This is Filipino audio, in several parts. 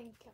Thank you.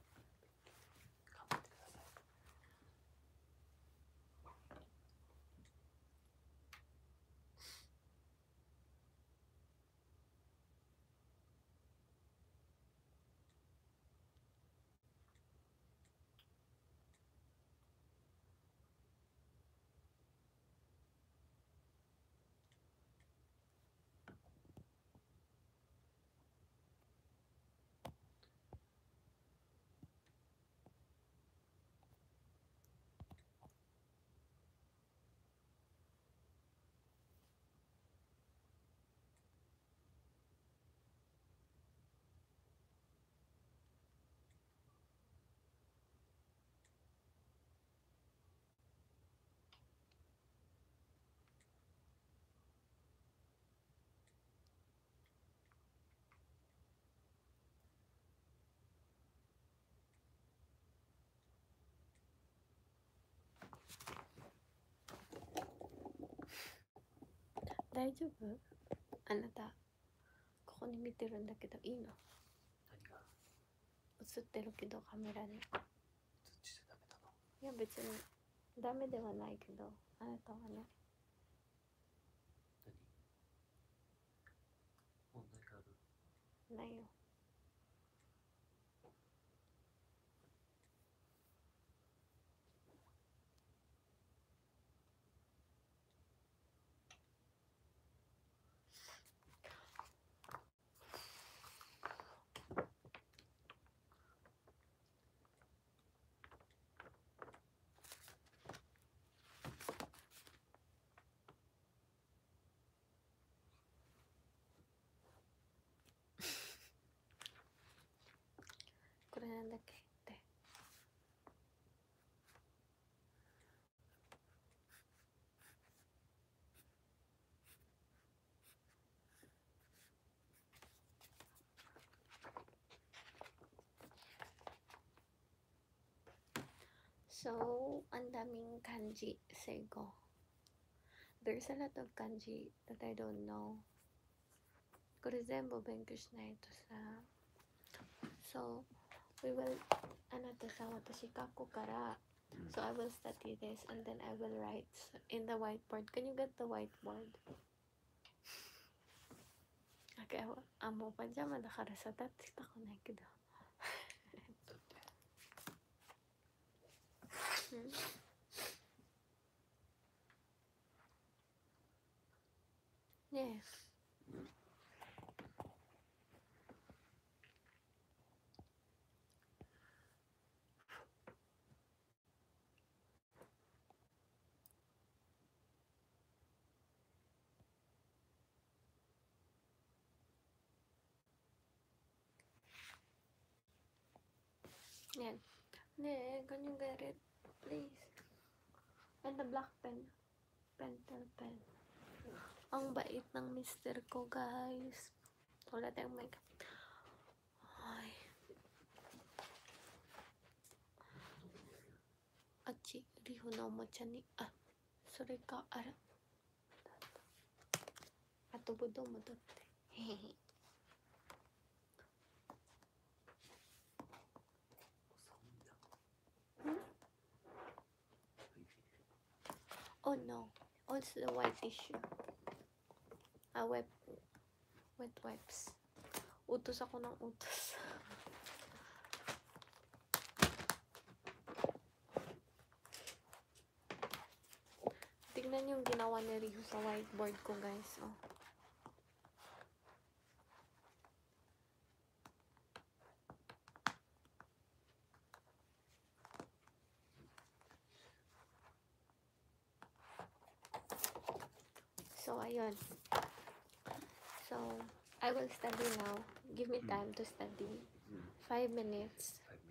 大丈夫あなたここに見てるんだけどいいの何が映ってるけどカメラに映っちゃダメなのいや別にダメではないけどあなたはね何問題があるないよ So, ang daming kanji seigo. There's a lot of kanji that I don't know. これ全部勉強しないとさ。So, we will, あなたさん、私学校から So I will study this and then I will write in the whiteboard. Can you get the whiteboard? Okay, glasses. Yes. Yeah. 네, 건강 가래 please. And the black pen. Pentel pen. Ang bait ng mister ko, guys. Wala tayong makeup. Ay. Achi, riho na ni... Ah, sorry ka, ara. Atubo daw, madote. Hehehe. Oh no, oh it's the white tissue. Ah, web. wet wipes. Utos ako ng utos. Tignan yung ginawa ni Rio sa whiteboard ko guys. Oh. time to study. Five minutes. Five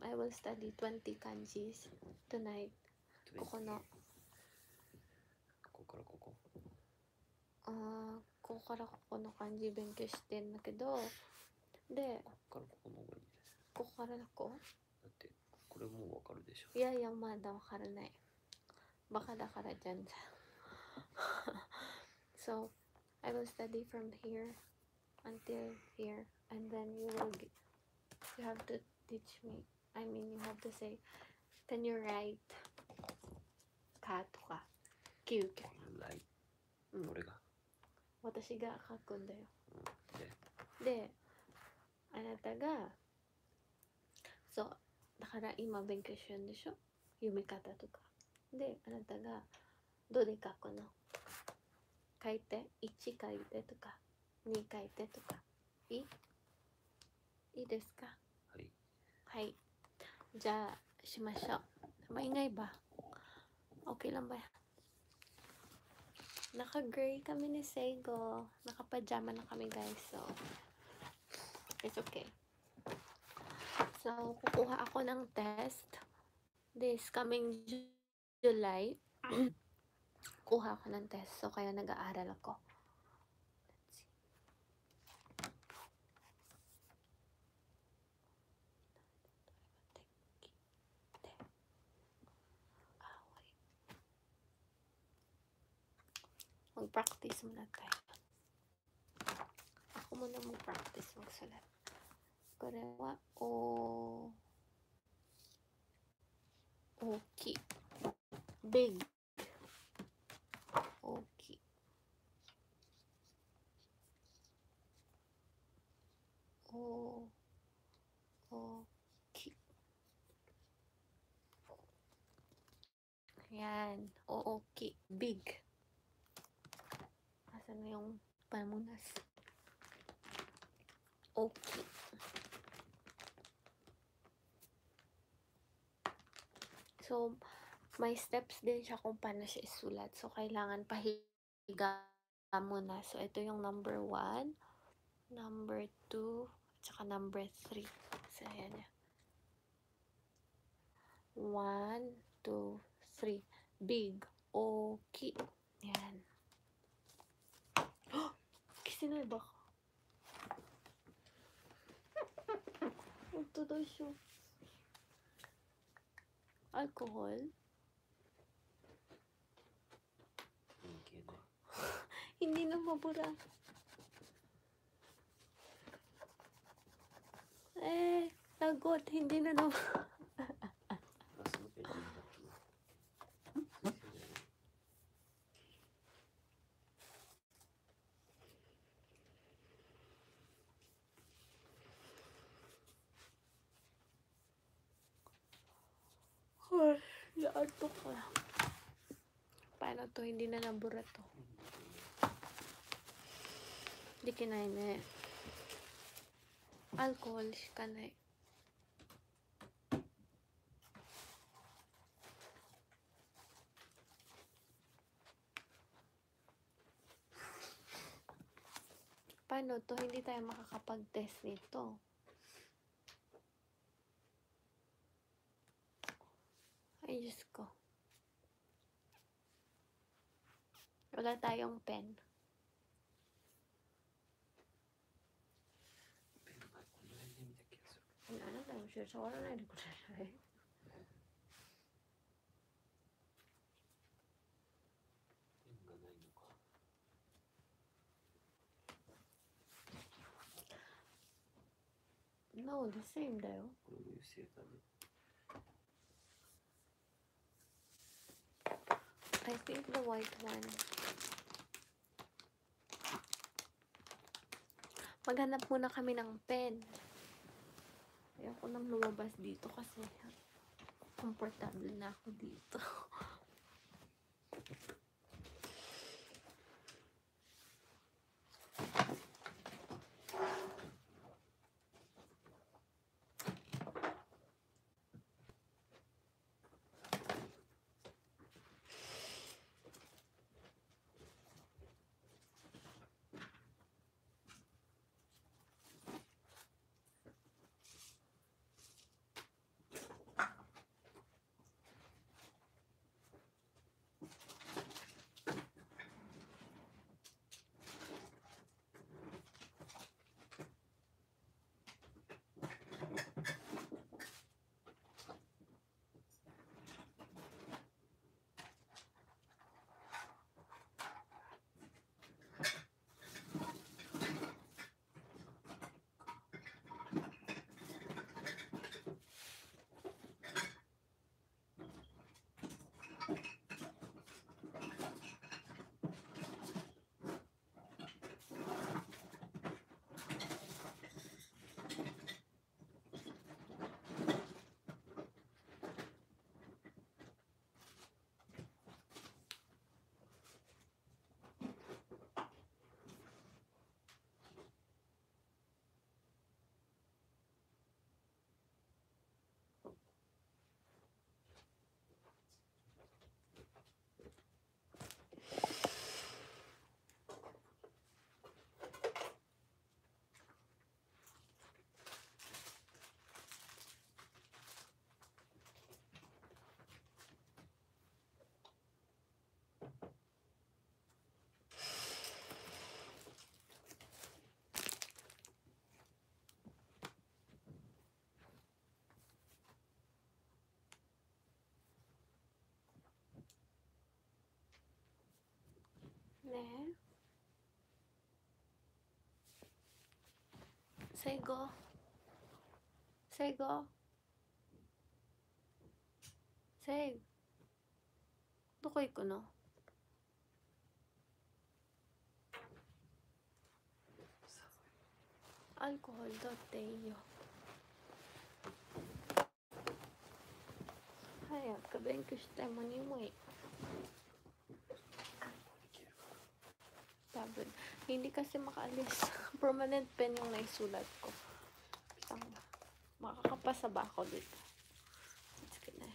t will study 20 kanjis tonight. 20. ここの。ここの漢字勉強してんだけど、で、ここからここの方がいいです。ここからこだって、これもうわかるでしょ。いやいや、まだわからない。バカだからじゃんじゃん。so, I will study from here until here. and then you will get, you have to teach me I mean you have to say then you write かとかきゅうん、俺が私が書くんだよ、でであなたがそうだから今勉強してるんでしょ読み方とかであなたがどれ書くの書いて1書いてとか2書いてとかいいいいですかはい、はい、じゃあしましょう maingay ba? okay lang ba? naka gray kami ni Sego naka pajama na kami guys so it's okay so kukuha ako ng test this coming July kuha ako ng test so kaya nag-aaral ako muna tayo. Ako muna mag-practice magsulat. Korewa o... Okay. Big. Okay. Oh. Okay. Ayan. O okay. Big. Nasaan na yung pamunas? Okay. So, may steps din siya kung paano siya isulat. So, kailangan pahiga muna. So, ito yung number 1, number 2, at number 3. So, ayan niya. 1, 2, 3. Big. Okay. Yan. 픽시를 먹어. 뜯어쇼. 알코올. Hindi na. Hindi na mabura. Eh, lagot. Hindi na naman. Naka-outbook ko lang. Paano to? Hindi na nabura to. Hindi kinain na eh. Alcohol kanay. Paano to? Hindi tayo makakapag-test nito. Diyos ko. Wala tayong pen. Eh. No, the same though. I think the white one. Maghanap muna kami ng pen. Ayoko ko nang lumabas dito kasi comfortable na ako dito. 네새거새거새どこ行くのアルコール取っていいよ早く勉強しても眠い。Hindi kasi makaalis. Permanent pen yung naisulat ko. Isang Makakapasa ba ako dito? Let's get na.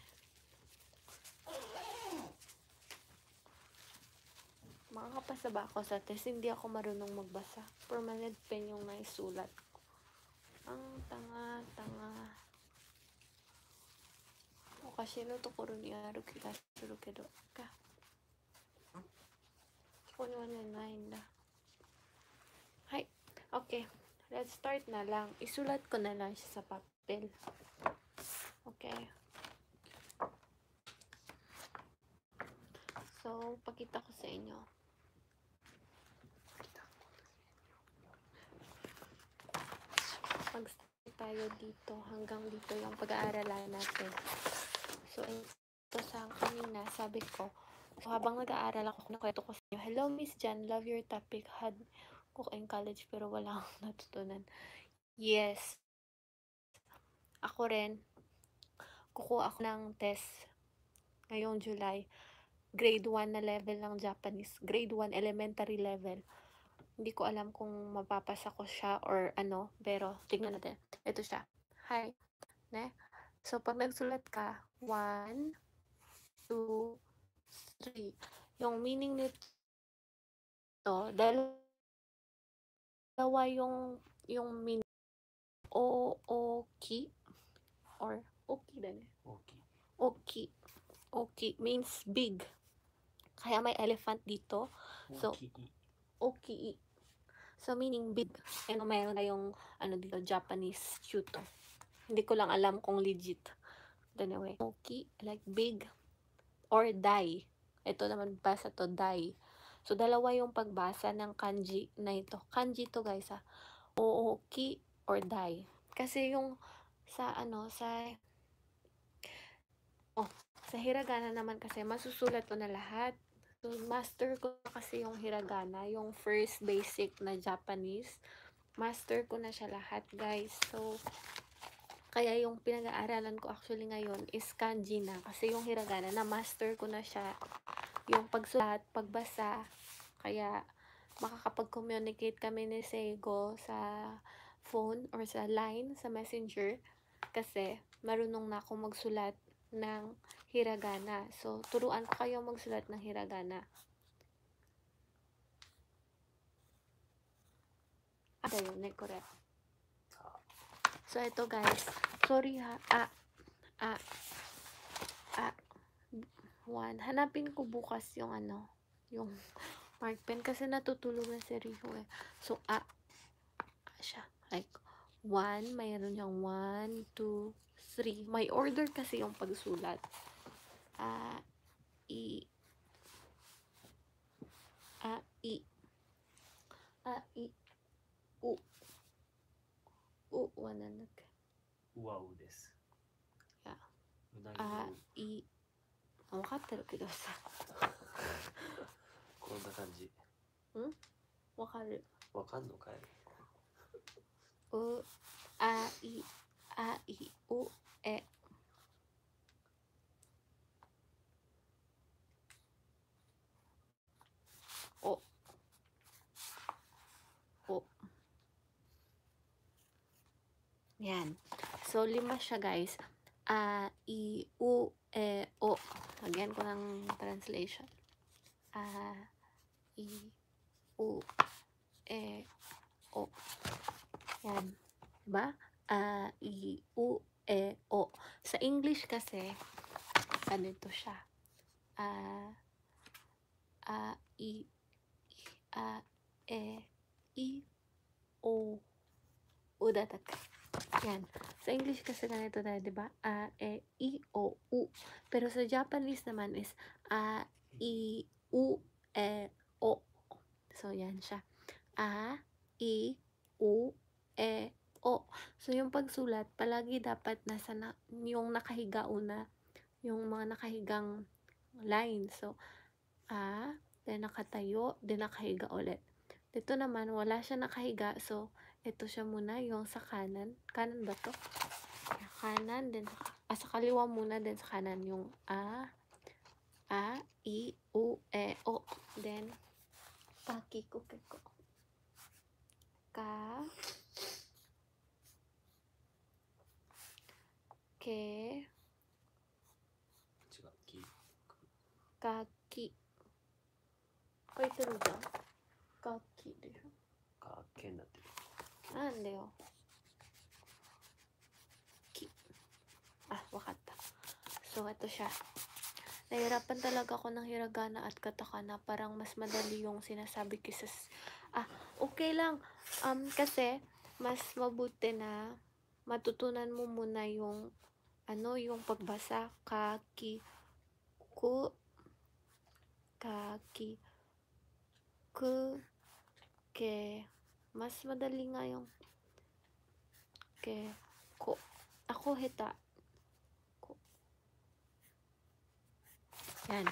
Makakapasa ba ako sa test? Hindi ako marunong magbasa. Permanent pen yung naisulat ko. Ang tanga, tanga. O ano Ka. おかしいのところにある気がするけどかそこにはねないんだ Okay. Let's start na lang. Isulat ko na lang siya sa papel. Okay. So, pakita ko sa inyo. mag tayo dito. Hanggang dito yung pag-aaralan natin. So, ito sa kanina, sabi ko, so, habang nag-aaral ako, nakwento ko sa inyo, Hello, Miss Jan. Love your topic. Had ko in college pero wala akong natutunan. Yes. Ako rin, kukuha ako ng test ngayong July. Grade 1 na level ng Japanese. Grade 1 elementary level. Hindi ko alam kung mapapasa ko siya or ano, pero tingnan natin. Ito siya. Hi. Ne? So, pag nagsulat ka, 1, 2, 3. Yung meaning nito, dalawa Dalawa yung, yung min o oki or oki din eh. Oki. Oki. Oki means big. Kaya may elephant dito. So, oki. So, meaning big. Ano, mayroon na yung, ano dito, Japanese chuto. Hindi ko lang alam kung legit. anyway, oki, like big. Or die. Ito naman, basa to, die. So, dalawa yung pagbasa ng kanji na ito. Kanji to guys ha. Ah. Ooki or die. Kasi yung sa ano, sa oh, sa hiragana naman kasi masusulat na lahat. So, master ko kasi yung hiragana, yung first basic na Japanese. Master ko na siya lahat, guys. So, kaya yung pinag-aaralan ko actually ngayon is kanji na. Kasi yung hiragana na master ko na siya yung pagsulat, pagbasa. Kaya, makakapag-communicate kami ni Sego sa phone or sa line, sa messenger. Kasi, marunong na akong magsulat ng hiragana. So, turuan ko kayo magsulat ng hiragana. Ah, yun, correct. So, ito guys. Sorry ha. Ah, ah, ah. Juan. Hanapin ko bukas yung ano, yung mark pen kasi natutulog na si Riho eh. So, ah, ah siya. Like, one, mayroon yung one, two, three. May order kasi yung pagsulat. Ah, i, ah, i, ah, i, u, u, wananag. Wow, this. Yeah. Ah, i, あ分かってるけどさこんな感じうんわかる分かんのかいうあいあいおえおお Yan. So, lima siya guys. A, I, Lagyan ko ng translation. A, I, U, E, O. Yan. Diba? A, I, U, E, O. Sa English kasi, ganito siya. A, A, I, A, E, I, O. O datak. Yan. Sa English kasi ganito tayo, di ba? A, E, I, O, U. Pero sa Japanese naman is A, I, U, E, O. So, yan siya. A, I, U, E, O. So, yung pagsulat, palagi dapat nasa na, yung nakahiga una. Yung mga nakahigang line. So, A, then nakatayo, then nakahiga ulit. Dito naman, wala siya nakahiga. So, ito siya muna, yung sa kanan. Kanan ba to? Kanan, then ah, sa kaliwa muna, then sa kanan yung A, A, I, U, E, O. Then, paki ko, ko. Ka, Ke, Kaki. 書いてるじゃん。楽器でしょ。楽器になってなんだよきあわかった so ito siya nahirapan talaga ako ng hiragana at katakana parang mas madali yung sinasabi kisa ah okay lang um kasi mas mabuti na matutunan mo muna yung ano yung pagbasa kaki ku kaki ku ke mas madali nga yung okay ko. Ako heta. Ko. Yan.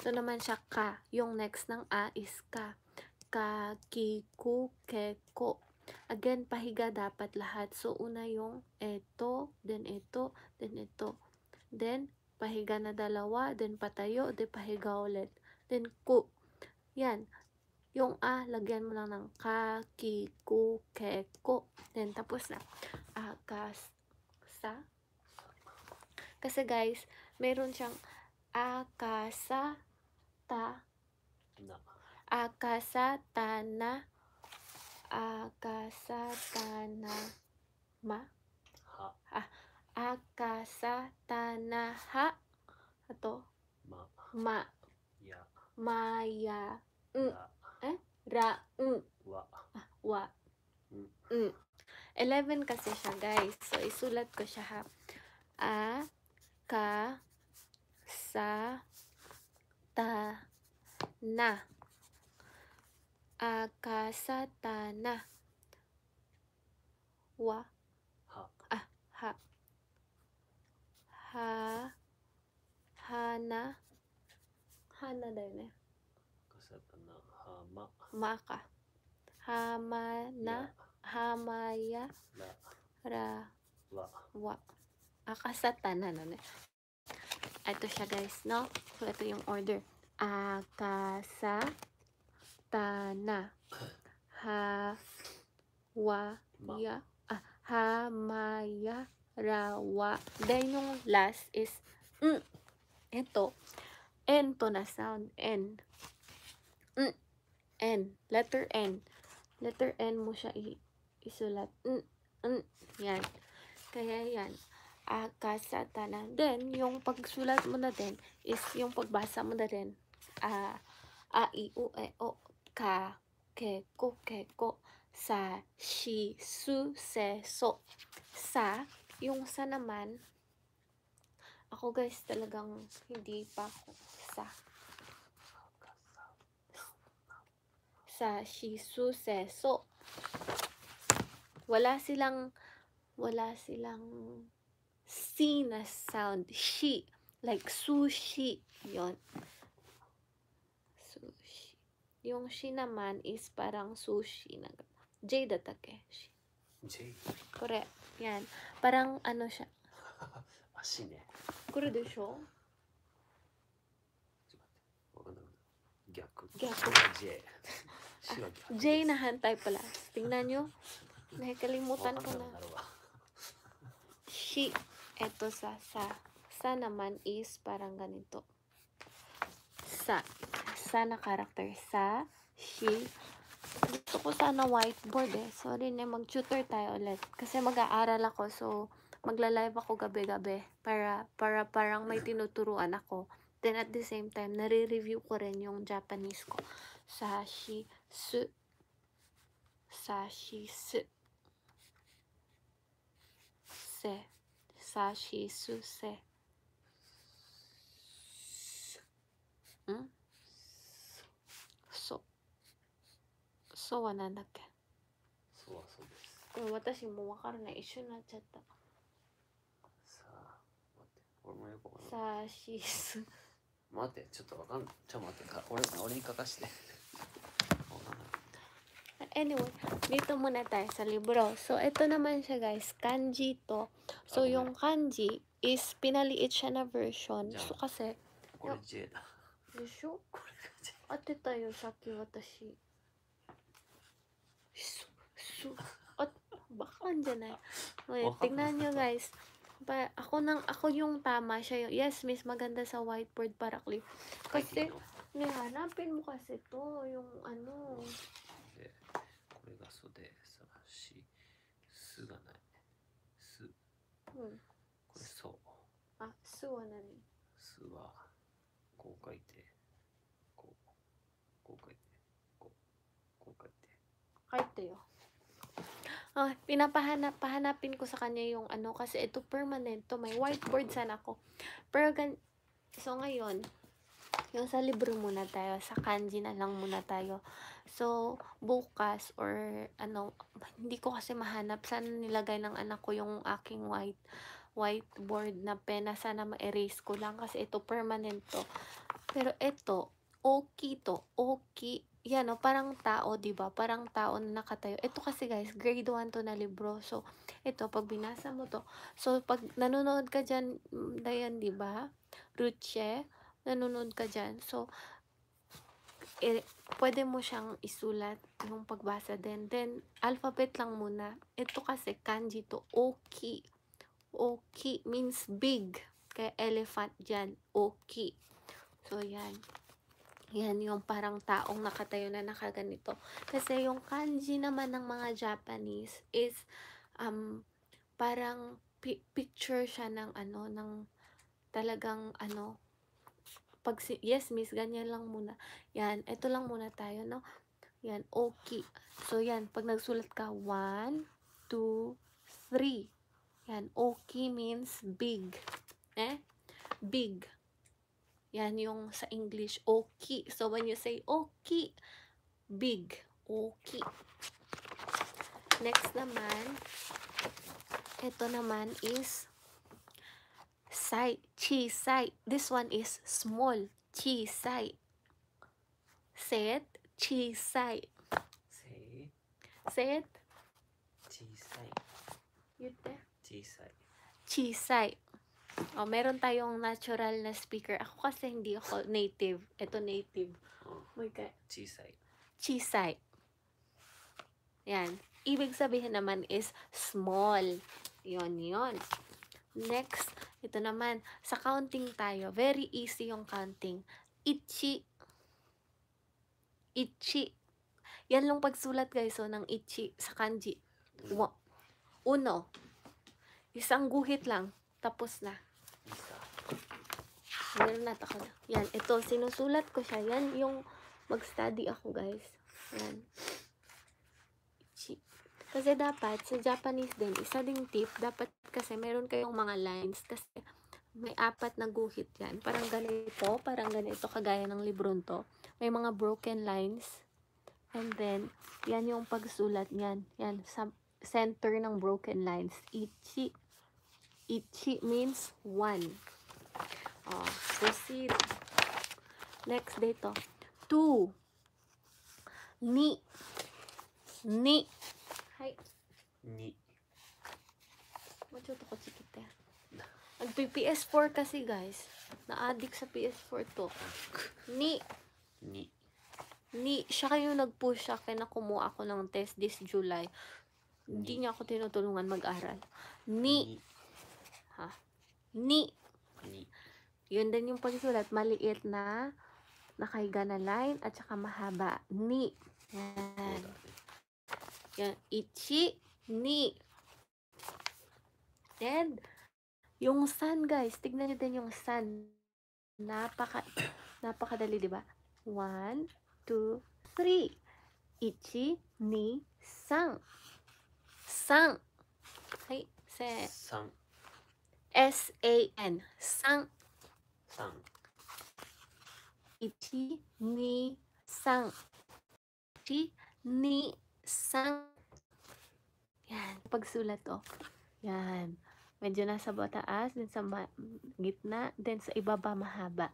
Ito naman siya ka. Yung next ng a is ka. Ka, ki, ku, ke, ko. Again, pahiga dapat lahat. So, una yung eto, then eto, then eto. Then, pahiga na dalawa, then patayo, then pahiga ulit. Then, ku. Yan. Yung A, ah, lagyan mo lang ng ka, ki, ku, ke, ko. Then, tapos na. A, ah, ka, sa. Kasi guys, meron siyang akasa, ta, akasa, tana, akasa, tana, ma. Ah, akasa, tana, ha. Ito. Ma. Ma. Ya. Maya. Mm. Ya ra, un. Wa. Ah, wa. Mm. mm. 11 kasi siya, guys. So, isulat ko siya, ha. A, ka, sa, ta, na. Akasatana. Wa. Ha. Ah, ha. Ha. Hana. Hana na. Hama. Maka. Hamana. Hamaya. La. Ra. La. Wa. Akasata na na. Ah, ito siya guys, no? So, ito yung order. Akasa. Tana. Ha. Wa. Ya. Ah, Ra. Wa. Then yung last is mm. Ito. N na sound. N. Mm. N. Letter N. Letter N mo siya isulat. N, n, yan. Kaya yan. Akasa ah, tana. Then, yung pagsulat mo na din is yung pagbasa mo na din. A, ah, a, i, u, e, o, ka, ke, ko, ke, ko, sa, shi, su, se, so. Sa, yung sa naman, ako guys talagang hindi pa ako sa sa Shisuse. So, wala silang, wala silang C na sound. She. Like sushi. yon Sushi. Yung she naman is parang sushi. Na, J da Takeshi. J? Correct. Yan. Parang ano siya. Asine. Kuro de Gyaku. Gyaku. J Jay na hantay pala. Tingnan nyo. Nakakalimutan ko na. She. Eto sa sa. Sa naman is parang ganito. Sa. Sa na character. Sa. She. Gusto ko sana whiteboard eh. Sorry na, mag-tutor tayo ulit. Kasi mag-aaral ako. So, magla-live ako gabi-gabi. Para, para parang may tinuturuan ako. Then at the same time, nare-review ko rin yung Japanese ko. Sa she すさしすせさしすせんそそはなんだっけそうはそうですうん、私もうわからない一緒になっちゃったさあ待って俺もよくわかんないさあシース待ってちょっとわかんちょっと待ってか俺俺に書かして Anyway, dito muna tayo sa libro. So, ito naman siya guys, kanji to. So, okay. yung kanji is pinaliit siya na version. So, kasi... Kurje. Yushu? Ate tayo, saki watashi. Su, su. At, baka andyan na. Wait, oh. tignan nyo guys. Pa, ako nang ako yung tama siya yung yes miss maganda sa whiteboard para clip kasi hanapin mo kasi to yung ano そでさしすがないすうんこれそうあすは何すはこう書いてこうこう書いてこうこう書いて kahit tayo. Ah, pinapahanap, pahanapin ko sa kanya yung ano kasi ito permanent to. May whiteboard sana ko. Pero gan so ngayon, yung sa libro muna tayo, sa kanji na lang muna tayo. So, bukas or ano, hindi ko kasi mahanap. Sana nilagay ng anak ko yung aking white whiteboard na pena. Sana ma-erase ko lang kasi ito permanent to. Pero ito, okay to. Okay. Yan o, oh, parang tao, ba diba? Parang tao na nakatayo. Ito kasi guys, grade 1 to na libro. So, ito, pag binasa mo to. So, pag nanonood ka dyan, mm, Dayan, ba diba? Ruche, nanonood ka dyan. So, eh, pwede mo siyang isulat yung pagbasa din. Then, alphabet lang muna. Ito kasi kanji to. Oki. Oki means big. Kaya elephant dyan. Oki. So, yan. Yan yung parang taong nakatayo na nakaganito. Kasi yung kanji naman ng mga Japanese is um, parang pi- picture siya ng ano, ng talagang ano, pag si yes miss ganyan lang muna yan ito lang muna tayo no yan okay so yan pag nagsulat ka 1 2 3 yan okay means big eh big yan yung sa English okay so when you say okay big okay next naman ito naman is sai, chi sai. This one is small, chi sai. Say it, chi sai. Say. Say it. Chi sai. Yute. Chi sai. Chi oh, meron tayong natural na speaker. Ako kasi hindi ako native. Ito native. Oh. oh my God. Chisay. Chisay. Yan. Ibig sabihin naman is small. Yon, yon. Next, ito naman, sa counting tayo. Very easy yung counting. Ichi. Ichi. Yan lang pagsulat guys, so oh, ng ichi sa kanji. Wo. Uno. Isang guhit lang. Tapos na. Meron na ako. Yan, ito, sinusulat ko siya. Yan yung mag-study ako guys. Yan. Kasi dapat, sa Japanese din, isa ding tip, dapat kasi meron kayong mga lines. Kasi may apat na guhit yan. Parang ganito, parang ganito, kagaya ng libron to. May mga broken lines. And then, yan yung pagsulat niyan. Yan, sa center ng broken lines. Ichi. Ichi means one. Oh, proceed. Next dito. Two. Ni. Ni. はい2もうちょっとこっち来て nag PS4 kasi guys na-addict sa PS4 to ni ni ni siya kayo nag-push siya kaya kumuha ako ng test this July hindi niya ako tinutulungan mag-aral ni, ni. ha ni. ni yun din yung pagsulat maliit na nakahiga na line at saka mahaba ni yan yan, ichi, ni. Then, yung sun, guys. Tignan nyo din yung sun. Napaka, napakadali, di ba? One, two, three. Ichi, ni, san. San. Okay, se. San. S-A-N. San. San. Ichi, ni, san. Ichi, ni, sang yan pagsulat oh yan medyo nasa taas din sa gitna then sa ibaba mahaba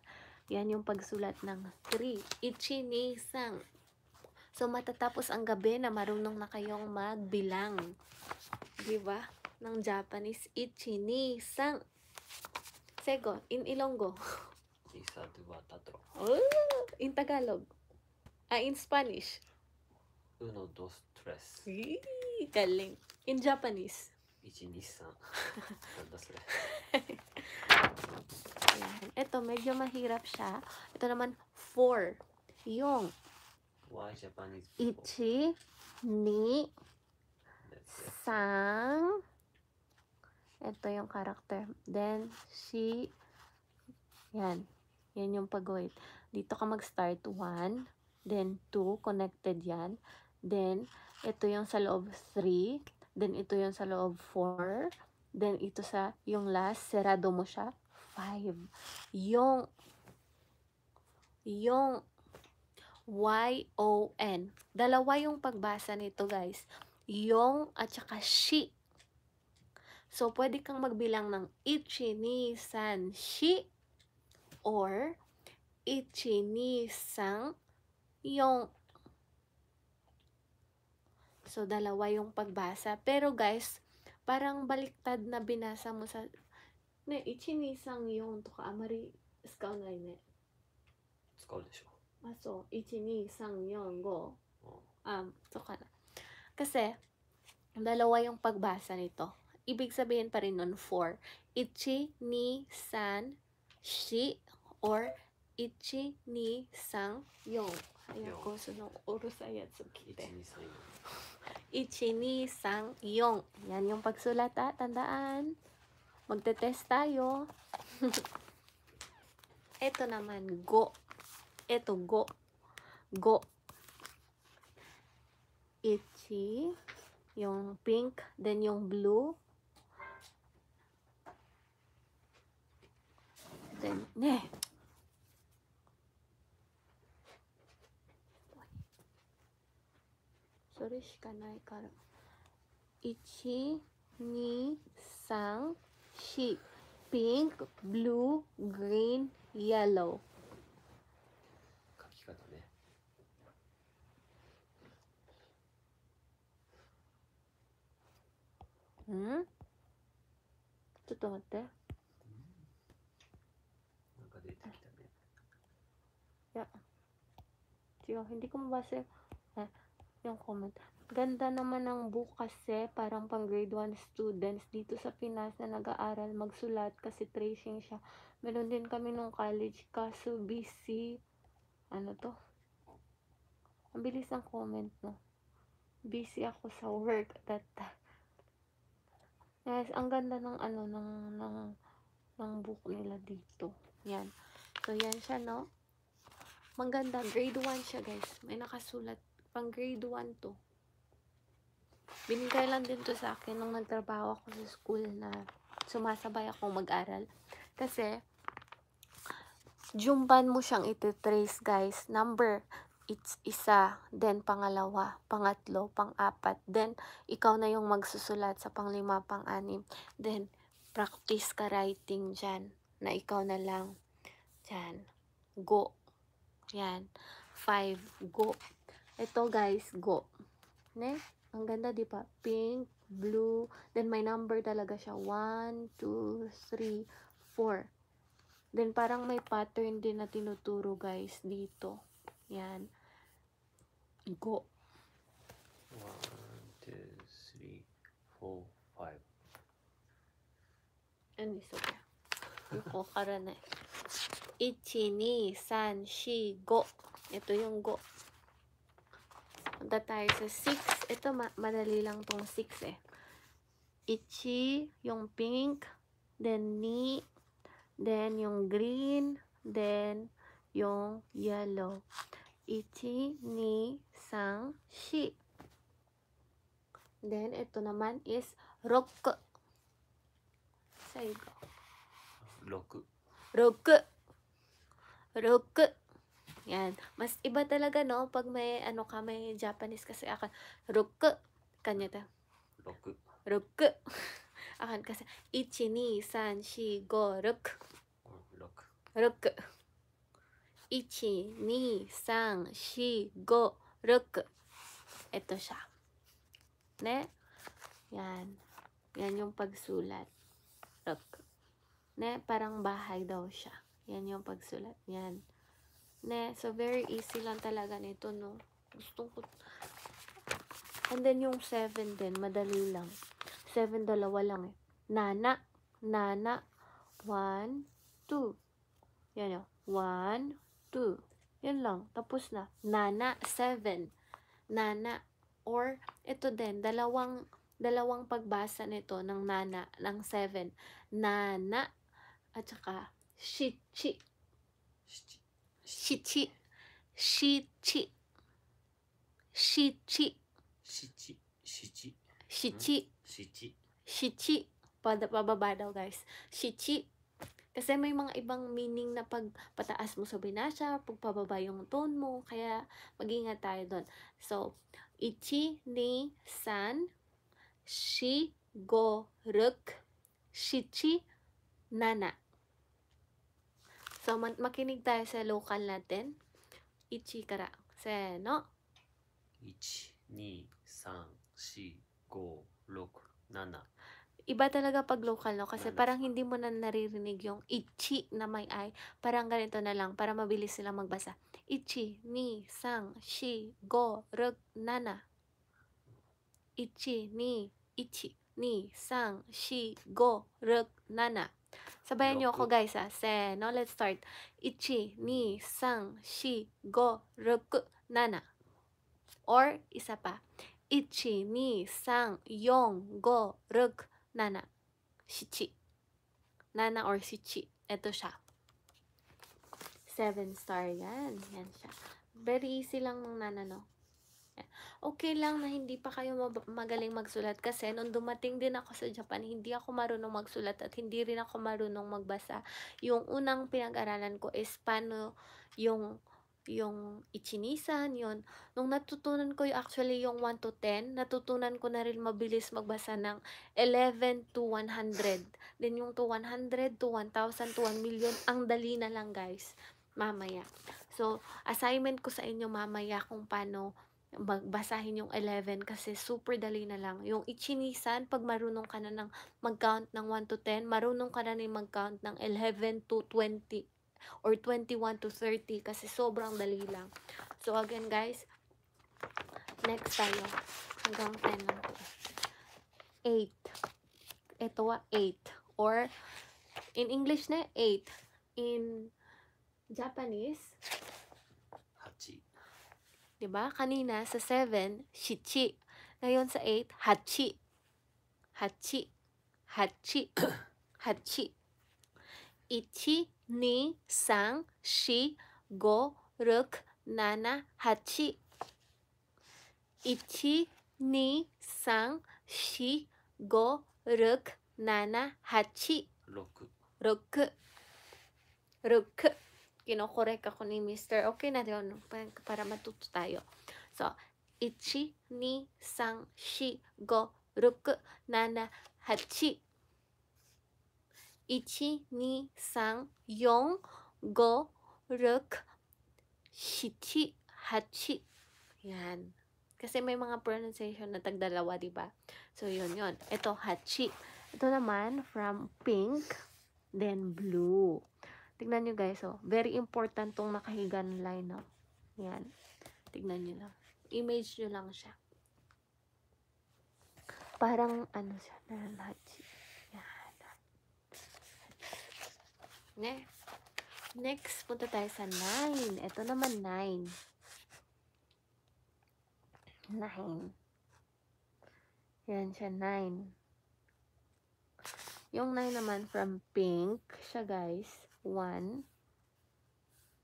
yan yung pagsulat ng 3 ichinisang so matatapos ang gabi na marunong na kayong magbilang di ba ng Japanese ichinisang sego in Ilonggo isa, dua, tatlo. Oh, in Tagalog. Ah, in Spanish. Uno, dos, tres. Eee, galing. In Japanese. Ichi, ni, Ichinisan. Tandasle. Ito, medyo mahirap siya. Ito naman, four. Yung. Why Japanese? Four? Ichi, ni, san. Ito yung character. Then, she, yan. Yan yung pag-wait. Dito ka mag-start. One, then two, connected yan. Then, ito yung sa loob 3. Then, ito yung sa loob 4. Then, ito sa yung last, serado mo siya, 5. Yung, yung Y-O-N. Dalawa yung pagbasa nito, guys. Yung at saka shi. So, pwede kang magbilang ng ichi ni san shi or ichi ni sang yung So, dalawa yung pagbasa. Pero guys, parang baliktad na binasa mo sa... Na ichinisang yung to ka amari skao nai ne. Skao desho. Ah, so, ichinisang yung go. Oh. Um, to ka na. Kasi, dalawa yung pagbasa nito. Ibig sabihin pa rin nun, four. Ichi, ni, san, shi, or ichi, ni, sang, yong. 早くそのおるさいやつを聞いて。1, 2, 3, Ichini Sang Yong. Yan yung pagsulat ha. Tandaan. Magte-test tayo. Ito naman, go. Ito, go. Go. Ichi. Yung pink. Then yung blue. Then, ne. それしかないから1234ピンクブルーグリーンイエロー書き方ねんちょっと待って、なんか出てきたねいや違うヘンディコえ yung comment. Ganda naman ng book kasi parang pang grade 1 students dito sa Pinas na nag-aaral magsulat kasi tracing siya. Meron din kami nung college kaso busy. Ano to? Ang bilis ng comment no. Busy ako sa work at that time. ang ganda ng ano ng ng ng book nila dito. Yan. So yan siya no. Maganda grade 1 siya guys. May nakasulat Pang grade 1 to. Binigay lang din to sa akin nung nagtrabaho ako sa school na sumasabay ako mag-aral. Kasi, jumban mo siyang trace guys. Number, it's isa, then pangalawa, pangatlo, pang-apat, then ikaw na yung magsusulat sa panglima, panganim, then practice ka writing dyan, na ikaw na lang, dyan, go, yan, five, go, ito guys, go. Ne? Ang ganda, di pa. Pink, blue, then may number talaga siya. 1, 2, 3, 4. Then parang may pattern din na tinuturo guys dito. Yan. Go. 1, 2, 3, 4, 5. Ano isa ka? Yuko kara na. 1, 2, 3, 4, 5. Ito yung go. Punta tayo sa 6. Ito, ma madali lang tong 6 eh. Ichi, yung pink, then ni, then yung green, then yung yellow. Ichi, ni, sang, shi. Then, ito naman is roku. Saigo. Roku. Roku. Roku. Yan. Mas iba talaga, no? Pag may, ano ka, may Japanese kasi akan. Roku. Kanya ta. Roku. Roku. akan kasi. Ichi, ni, san, shi, go, ruk. Ruk. Ruk. Ichi, ni, san, shi, go, ruk. Ito siya. Ne? Yan. Yan yung pagsulat. Roku. Ne? Parang bahay daw siya. Yan yung pagsulat. Yan. Ne? So, very easy lang talaga nito, no? Gusto ko. And then, yung 7 din, madali lang. 7, dalawa lang eh. Nana, nana, 1, 2. Yan o. 1, 2. Yan lang. Tapos na. Nana, 7. Nana. Or, ito din, dalawang, dalawang pagbasa nito ng nana, ng 7. Nana, at saka, shichi. Shichi. 七七七七七七七七七 Shichi. Pada pababa daw guys. Shichi. Kasi may mga ibang meaning na pag pataas mo sa binasa, pag pababa yung tone mo, kaya mag-ingat tayo doon. So, ichi, ni, san, shi, go, ruk, shichi, nana. So, makinig tayo sa local natin. Ichi kara. Seno. 1, 2, 3, 4, 5, 6, 7. Iba talaga pag local, no? Kasi Nanas. parang hindi mo na naririnig yung ichi na may ay. Parang ganito na lang, para mabilis sila magbasa. Ichi, ni, san, shi, go, rug, nana. Ichi, ni, ichi, ni, san, shi, go, rug, nana. Sabayan niyo ako guys ha. Ah. Se, no? Let's start. Ichi, ni, sang, shi, go, roku, nana. Or, isa pa. Ichi, ni, sang, yong, go, ruk, nana. Shichi. Nana or shichi. Ito siya. Seven star yan. Yan siya. Very easy lang ng nana, no? okay lang na hindi pa kayo magaling magsulat kasi nung dumating din ako sa Japan, hindi ako marunong magsulat at hindi rin ako marunong magbasa. Yung unang pinag-aralan ko is paano yung yung ichinisan, yon Nung natutunan ko yung actually yung 1 to 10, natutunan ko na rin mabilis magbasa ng 11 to 100. Then yung to 100 to 1,000 to 1 million, ang dali na lang guys, mamaya. So, assignment ko sa inyo mamaya kung paano magbasahin yung 11 kasi super dali na lang. Yung ichinisan, pag marunong ka na ng mag-count ng 1 to 10, marunong ka na rin mag-count ng 11 to 20 or 21 to 30 kasi sobrang dali lang. So again guys, next tayo. Hanggang 10 lang po. 8. Ito 8 or in English na 8. In Japanese, ba diba? Kanina, sa 7, shichi. Ngayon sa 8, hachi. Hachi. Hachi. hachi. Ichi, ni, sang, shi, go, ruk, nana, hachi. Ichi, ni, sang, shi, go, ruk, nana, hachi. Roku. Roku. 6。6。6。kinokorek ako ni Mr. Okay na yun, para matuto tayo. So, ichi, ni, sang, shi, go, ruku, nana, hachi. Ichi, ni, sang, yong, go, ruk, shichi, hachi. Yan. Kasi may mga pronunciation na tagdalawa, di ba? So, yun yun. Ito, hachi. Ito naman, from pink, then blue. Tignan nyo guys, oh. Very important tong nakahiga ng line, oh. Yan. Tignan nyo lang. Image nyo lang siya. Parang, ano siya, nalalaji. Yan. Ne. Next, punta tayo sa 9. Ito naman 9. 9. Yan siya, 9. Yung 9 naman from pink siya, guys. One,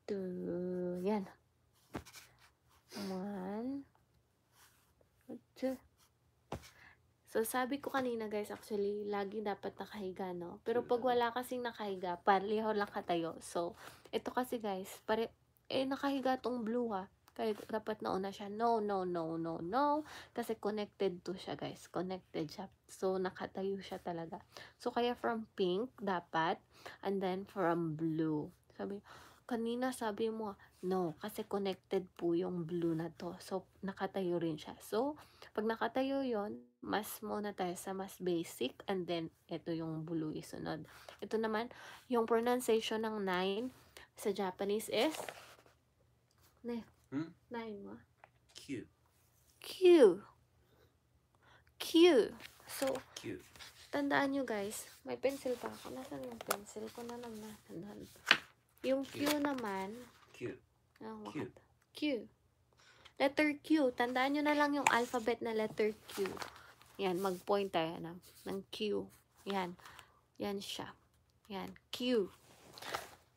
two, yan. One, two. So, sabi ko kanina guys, actually, lagi dapat nakahiga, no? Pero pag wala kasing nakahiga, pariho lang katayo. So, ito kasi guys, pare, eh, nakahiga tong blue ha. Ah. Pero dapat nauna siya. No, no, no, no, no. Kasi connected to siya, guys. Connected siya. So, nakatayo siya talaga. So, kaya from pink, dapat. And then, from blue. Sabi, kanina sabi mo, no, kasi connected po yung blue na to. So, nakatayo rin siya. So, pag nakatayo yon mas muna tayo sa mas basic. And then, ito yung blue isunod. Ito naman, yung pronunciation ng nine sa Japanese is, ne, ん9は hmm? Q 9 9 so Q tandaan nyo guys may pencil pa ako nasan yung pencil ano ko na lang Tandaan yung Q, Q naman Q oh, Q. Q letter Q tandaan nyo na lang yung alphabet na letter Q yan magpoint tayo na, ano, ng Q yan yan siya yan Q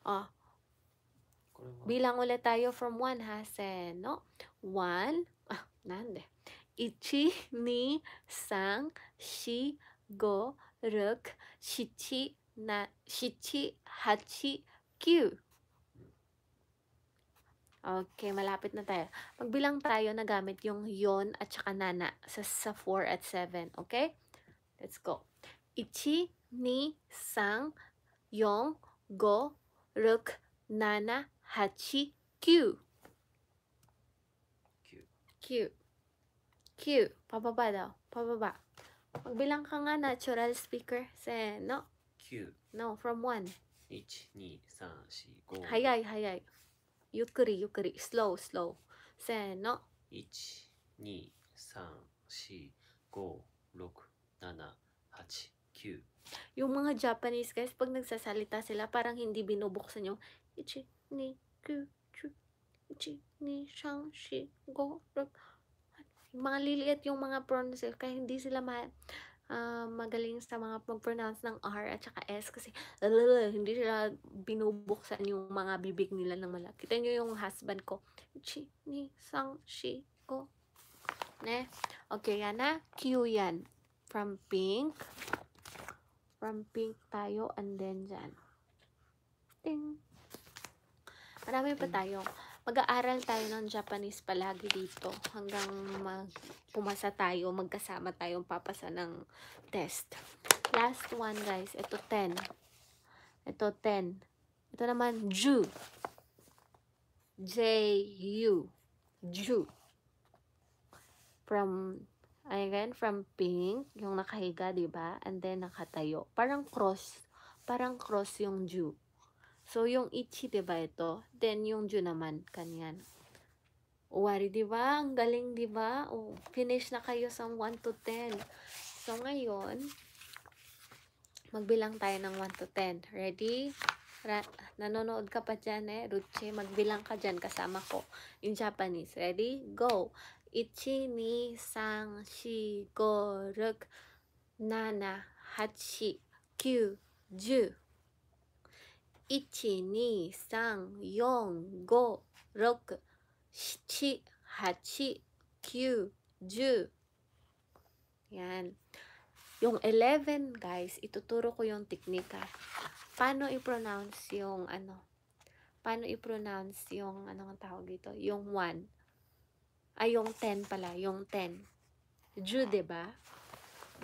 oh Bilang ulit tayo from 1 hase, no? 1, ah, nande. Ichi, ni, sang, shi, go, ruk, shichi, na, shichi, hachi, kyu. Okay, malapit na tayo. Magbilang tayo na gamit yung yon at saka nana sa, sa 4 at 7. Okay? Let's go. Ichi, ni, sang, yong, go, ruk, nana, 8 9 9 9 pababa daw pababa magbilang ka nga natural speaker se no 9 no from 1 1,2,3,4,5早い早いゆっくりゆっくり slow slow せーの1,2,3,4,5,6,7,8,9 Yung mga Japanese guys, pag nagsasalita sila, parang hindi binubuksan yung ichi, 二九十一 ni siyang shi go mga liliit yung mga pronunciation eh, kaya hindi sila ma uh, magaling sa mga mag ng R at saka S kasi lalala, hindi sila binubuksan yung mga bibig nila ng mala. Kita nyo yung husband ko. Chi, ni, sang, shi, ko. Ne? Okay, yan na. Q yan. From pink. From pink tayo and then dyan. Ting. Marami pa mm. tayong mag-aaral tayo ng Japanese palagi dito hanggang mag pumasa tayo, magkasama tayong papasa ng test. Last one guys, ito 10. Ito 10. Ito naman Ju. J U. Ju. From again from pink, yung nakahiga, 'di ba? And then nakatayo. Parang cross, parang cross yung Ju. So, yung ichi, ba diba, ito? Then, yung ju naman, kanyan. Uwari, di ba? Ang galing, di ba? Oh, finish na kayo sa 1 to 10. So, ngayon, magbilang tayo ng 1 to 10. Ready? Ra nanonood ka pa dyan eh. Ruche, magbilang ka dyan kasama ko. In Japanese. Ready? Go! Ichi, ni, sang, shi, go, ruk, nana, hachi, kyu, ju. 1,2,3,4,5,6,7,8,9,10. Yan. Yung 11, guys, ituturo ko yung teknika. Paano i-pronounce yung ano? Paano i-pronounce yung anong tawag dito? Yung 1. Ay, yung 10 pala. Yung 10. Ju, ba? Diba?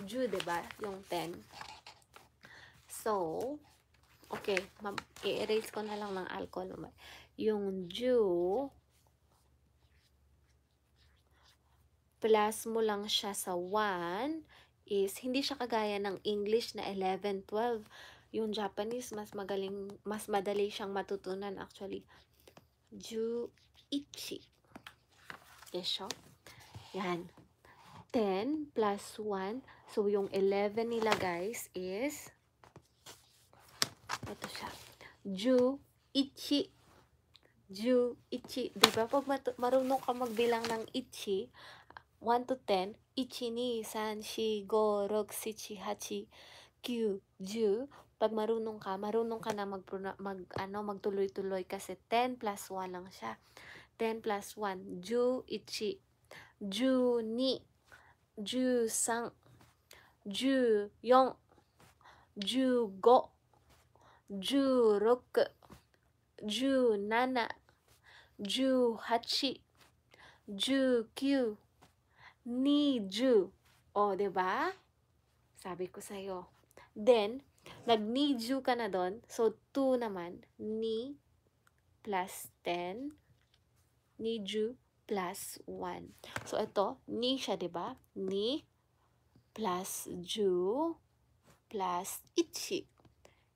Ju, ba? Diba? Yung 10. So, Okay, i-erase ko na lang ng alcohol. Yung due, plus mo lang siya sa 1, is hindi siya kagaya ng English na 11, 12. Yung Japanese, mas magaling, mas madali siyang matutunan actually. Ju ichi. Desho. Yan. 10 plus 1. So, yung 11 nila guys is ito siya. Ju, ichi. Ju, ichi. Diba? Pag marunong ka magbilang ng ichi, 1 to 10, ichi, ni, san, shi, go, rok, sichi, hachi, kyu, ju. Pag marunong ka, marunong ka na mag, mag ano, magtuloy-tuloy kasi 10 plus 1 lang siya. 10 plus 1, ju, ichi. Ju, ni. Ju, sang. Ju, yong. Ju, go. 16 17 18 19 20 O, ba? Diba? Sabi ko sa'yo. Then, nag you ka na doon. So, 2 naman. Ni plus 10. Niju plus 1. So, ito, ni siya, ba diba? Ni plus ju plus ichi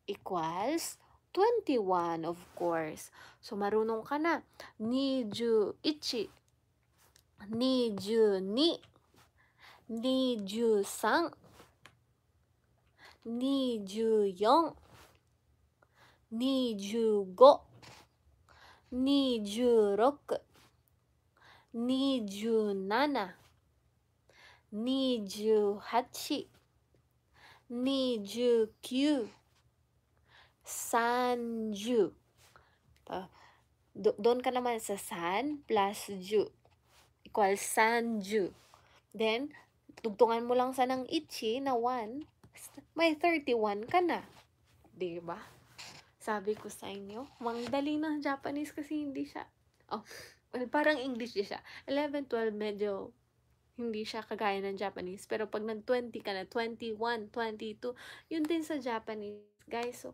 equals 21, of course. So, marunong ka na. Niju ichi. Niju ni. Niju sang. Niju yong. Niju go. Niju rok. Niju nana. Niju hachi. Niju kyu. Sanju. Uh, do doon ka naman sa san plus ju equals sanju. Then, tugtungan mo lang sa ng ichi na 1, may 31 ka na. ba? Diba? Sabi ko sa inyo, mangdali ng Japanese kasi hindi siya. Oh, well, parang English siya. 11, 12, medyo hindi siya kagaya ng Japanese. Pero pag nag-20 ka na, 21, 22, yun din sa Japanese, guys. So,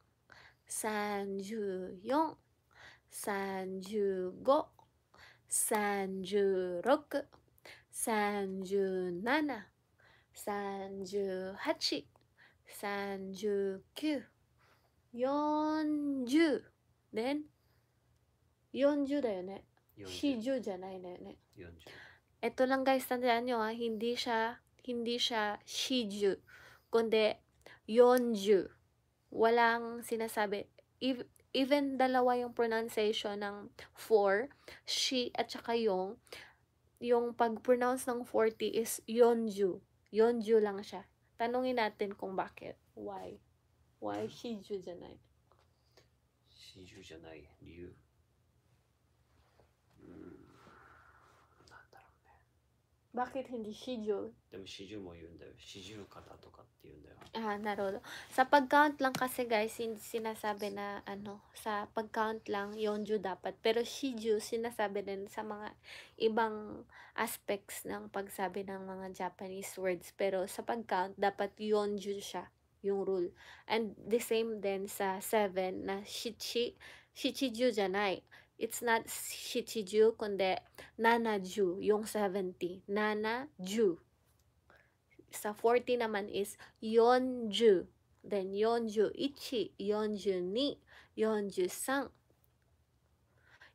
三十四、三十五、三十六、三十七、三十八、三十九、四十。ね四十だよね。四十じゃないだよね。えっと、ランガイスタンディアニョはヒンディシャ、ヒンディシャ、四十。こんで、四十。walang sinasabi. If, even dalawa yung pronunciation ng for, she at saka yung, yung pag-pronounce ng 40 is yonju. Yonju lang siya. Tanungin natin kung bakit. Why? Why shiju janai? Shiju janai. Liu. bakit hindi schedule? schedule mo mo yun daw. daw. to ka Ah, narodo. Sa pag-count lang kasi guys, sin- sinasabi na ano, sa pag-count lang yonju dapat. Pero shiju sinasabi din sa mga ibang aspects ng pagsabi ng mga Japanese words. Pero sa pag-count dapat yonju siya yung rule. And the same din sa seven na shichi, shichiju janai it's not Shichiju, kundi Nanaju, yung 70. Nanaju. Sa 40 naman is Yonju. Then Yonju Ichi, Yonju Ni, Yonju Sang.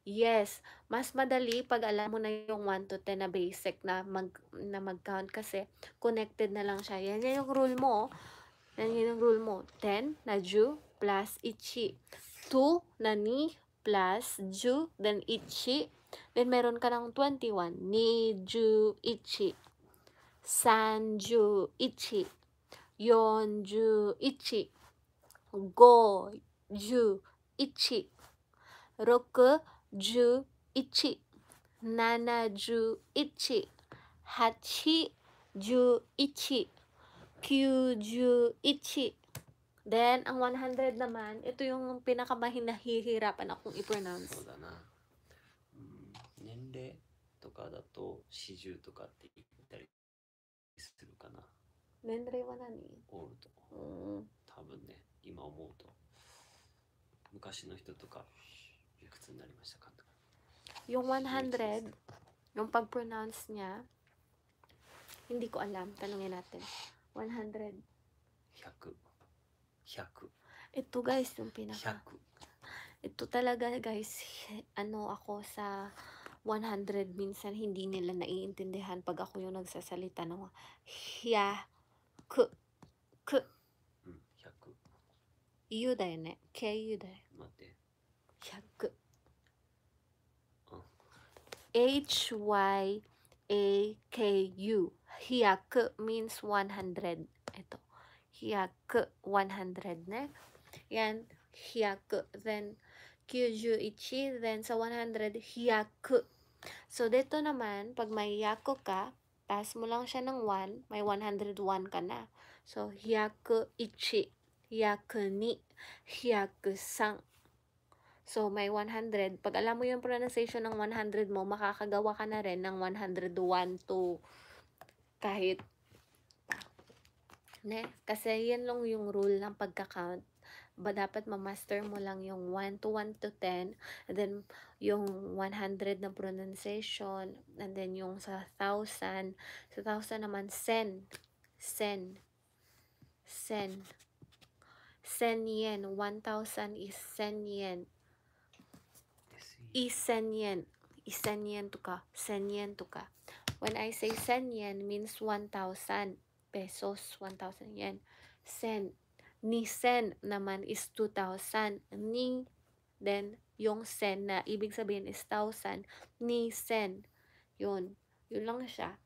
Yes, mas madali pag alam mo na yung 1 to 10 na basic na mag na mag-count kasi connected na lang siya. Yan, yung rule mo. Oh. Yan, yan yung rule mo. 10 na ju plus ichi. 2 na ni plus ju, then ichi. Then meron ka ng 21. Ni Ju ichi. Sanju ichi. Yonju ichi. Go Ju ichi. Roku ju ichi. Nana ju ichi. Hachi ju ichi. Kyu ju ichi. Then, ang 100 naman, ito yung pinakabahinahihirapan akong i-pronounce. そうだな。うん、年齢とかだと四十とかって言ったりするかな。Nenre mm, wa nani? Mm. Tabun ne, ima to. Mukashi no hito narimashita オールド。Mm. 多分ね、今思うと昔の人とかいくつになりましたかとか。Yung 100, yung pag-pronounce niya, hindi ko alam. Tanungin natin. 100. 100。100. Ito guys, yung pinaka. 100. Ito talaga guys, ano ako sa 100 minsan hindi nila naiintindihan pag ako yung nagsasalita ng hiya ku ku mm, hyaku. Yu da yun eh. K-U da yun. Mate. H-Y-A-K-U. Oh. Hyaku means 100. 100 100 ne yan 100 then 91 then sa 100 100 so dito naman pag may yako ka taas mo lang siya ng 1 may 101 ka na so ichi ni 102 san So, may 100. Pag alam mo yung pronunciation ng 100 mo, makakagawa ka na rin ng 101 to kahit Ne? Kasi yan lang yung rule ng pagka-count. Ba, dapat ma-master mo lang yung 1 to 1 to 10, and then yung 100 na pronunciation, and then yung sa 1,000, sa 1,000 naman, sen, sen, sen, sen yen, 1,000 is sen yen, is sen yen, is sen yen to ka, sen yen to ka. When I say sen yen means 1,000 pesos, 1,000 yen. Sen, ni sen naman is 2,000. Ni, then, yung sen na ibig sabihin is 1,000. Ni sen. Yun. Yun lang siya.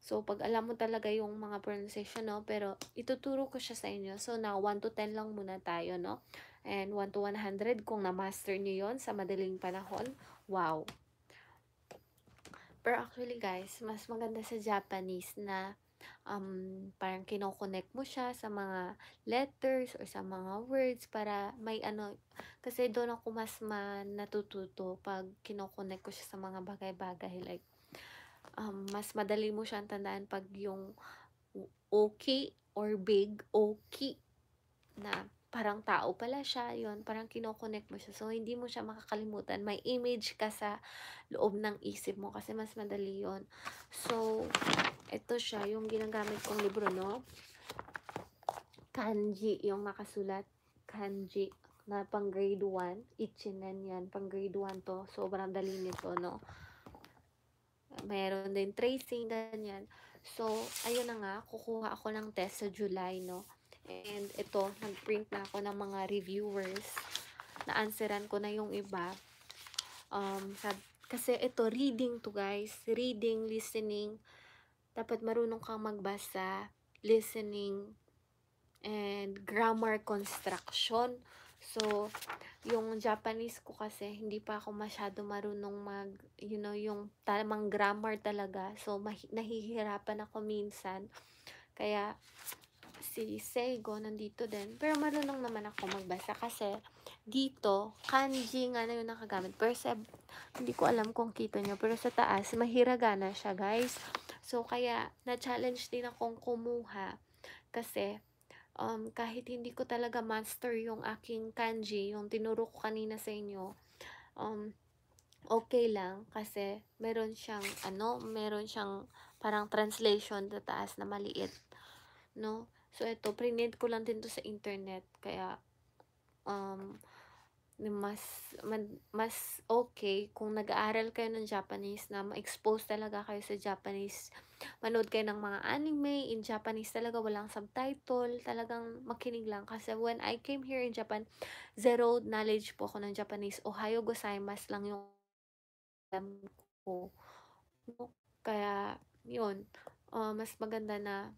So, pag alam mo talaga yung mga pronunciation, no? Pero, ituturo ko siya sa inyo. So, now, 1 to 10 lang muna tayo, no? And 1 to 100, kung na-master nyo yon sa madaling panahon, wow! Pero actually, guys, mas maganda sa Japanese na um, parang kinoconnect mo siya sa mga letters or sa mga words para may ano, kasi doon ako mas ma natututo pag kinoconnect ko siya sa mga bagay-bagay. Like, um, mas madali mo siyang tandaan pag yung okay or big okay na parang tao pala siya, yon parang kinoconnect mo siya. So, hindi mo siya makakalimutan. May image ka sa loob ng isip mo kasi mas madali yon So, ito siya, yung ginagamit kong libro, no? Kanji, yung nakasulat. Kanji na pang grade 1. Ichinen yan. Pang grade 1 to. Sobrang dali nito, no? Meron din tracing, ganyan. So, ayun na nga. Kukuha ako ng test sa July, no? And ito, nag-print na ako ng mga reviewers. Na-answeran ko na yung iba. Um, kasi ito, reading to guys. Reading, listening, dapat marunong kang magbasa, listening, and grammar construction. So, yung Japanese ko kasi, hindi pa ako masyado marunong mag, you know, yung tamang grammar talaga. So, nahihirapan ako minsan. Kaya, si Seigo nandito din. Pero marunong naman ako magbasa kasi dito, kanji nga na yung nakagamit. Pero sa, hindi ko alam kung kita nyo, pero sa taas, mahiragana siya, guys. So, kaya na-challenge din akong kumuha kasi um, kahit hindi ko talaga master yung aking kanji, yung tinuro ko kanina sa inyo, um, okay lang kasi meron siyang ano, meron siyang parang translation na taas na maliit. No? So ito, print ko lang din to sa internet kaya um mas mas okay kung nag-aaral kayo ng Japanese na ma-expose talaga kayo sa Japanese. Manood kayo ng mga anime in Japanese talaga walang subtitle, talagang makinig lang kasi when I came here in Japan, zero knowledge po ako ng Japanese. Ohayo gozaimasu lang yung alam ko. Kaya yun, uh, mas maganda na